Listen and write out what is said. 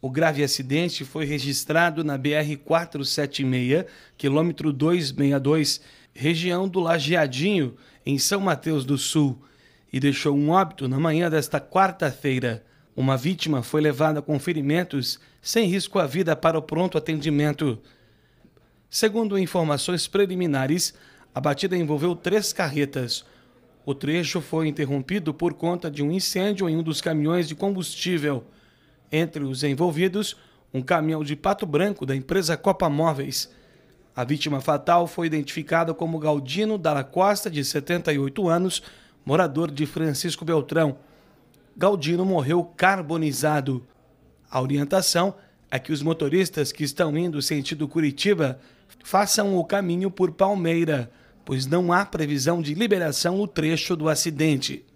O grave acidente foi registrado na BR-476, quilômetro 262, região do Lajeadinho, em São Mateus do Sul, e deixou um óbito na manhã desta quarta-feira. Uma vítima foi levada com ferimentos, sem risco à vida, para o pronto atendimento. Segundo informações preliminares, a batida envolveu três carretas. O trecho foi interrompido por conta de um incêndio em um dos caminhões de combustível. Entre os envolvidos, um caminhão de Pato Branco da empresa Copa Móveis. A vítima fatal foi identificada como Galdino Dalla Costa, de 78 anos, morador de Francisco Beltrão. Galdino morreu carbonizado. A orientação é que os motoristas que estão indo sentido Curitiba façam o caminho por Palmeira, pois não há previsão de liberação no trecho do acidente.